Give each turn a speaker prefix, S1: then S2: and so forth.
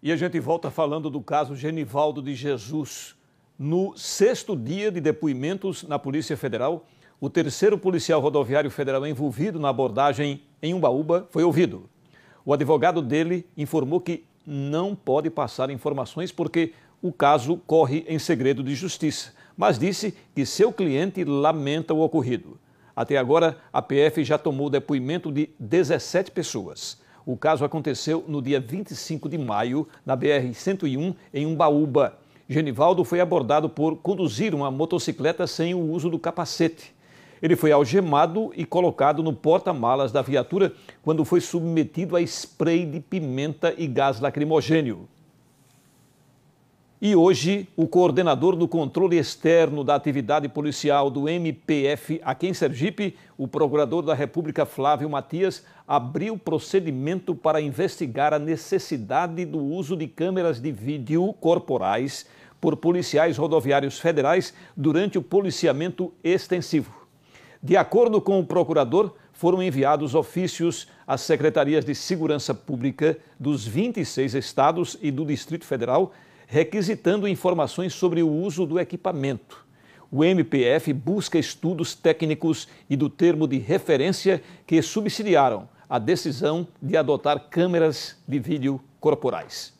S1: E a gente volta falando do caso Genivaldo de Jesus. No sexto dia de depoimentos na Polícia Federal, o terceiro policial rodoviário federal envolvido na abordagem em Umbaúba foi ouvido. O advogado dele informou que não pode passar informações porque o caso corre em segredo de justiça, mas disse que seu cliente lamenta o ocorrido. Até agora, a PF já tomou depoimento de 17 pessoas. O caso aconteceu no dia 25 de maio, na BR-101, em Umbaúba. Genivaldo foi abordado por conduzir uma motocicleta sem o uso do capacete. Ele foi algemado e colocado no porta-malas da viatura quando foi submetido a spray de pimenta e gás lacrimogênio. E hoje, o coordenador do controle externo da atividade policial do MPF aqui em Sergipe, o procurador da República Flávio Matias, abriu procedimento para investigar a necessidade do uso de câmeras de vídeo corporais por policiais rodoviários federais durante o policiamento extensivo. De acordo com o procurador, foram enviados ofícios às secretarias de Segurança Pública dos 26 estados e do Distrito Federal requisitando informações sobre o uso do equipamento. O MPF busca estudos técnicos e do termo de referência que subsidiaram a decisão de adotar câmeras de vídeo corporais.